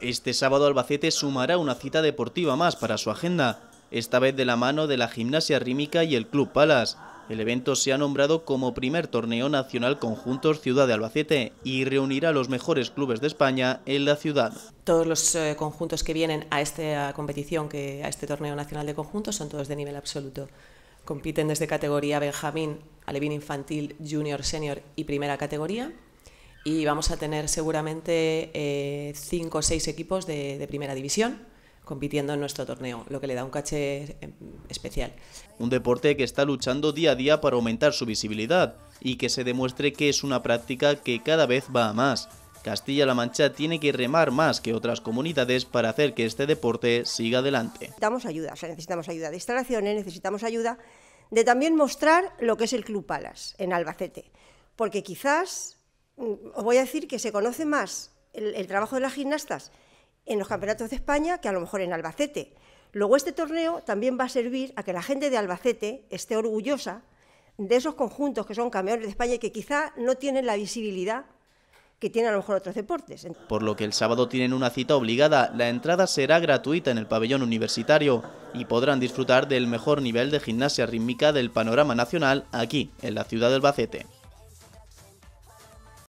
Este sábado Albacete sumará una cita deportiva más para su agenda, esta vez de la mano de la gimnasia rímica y el Club Palas. El evento se ha nombrado como primer torneo nacional conjuntos Ciudad de Albacete y reunirá a los mejores clubes de España en la ciudad. Todos los eh, conjuntos que vienen a esta competición, que a este torneo nacional de conjuntos, son todos de nivel absoluto. Compiten desde categoría Benjamín, Alevín Infantil, Junior, Senior y Primera categoría y vamos a tener seguramente eh, cinco o seis equipos de, primera división compitiendo en nuestro torneo, lo que le da un caché em, especial. Un deporte que está luchando día a día para aumentar su visibilidad y que se demuestre que es una práctica que cada vez va a más. Castilla-La Mancha tiene que remar más que otras comunidades para hacer que este deporte siga adelante. Necesitamos ayuda, necesitamos ayuda de instalaciones, necesitamos ayuda de también mostrar lo que es el Club Palas en Albacete, porque quizás os voy a decir que se conoce más el, trabajo de las gimnastas en los campeonatos de España que a lo mejor en Albacete. Luego este torneo también va a servir a que la gente de Albacete esté orgullosa de esos conjuntos que son campeones de España y que quizá no tienen la visibilidad que tienen a lo mejor otros deportes. Por lo que el sábado tienen una cita obligada, la entrada será gratuita en el pabellón universitario y podrán disfrutar del mejor nivel de gimnasia rítmica del panorama nacional aquí, en la ciudad de Albacete.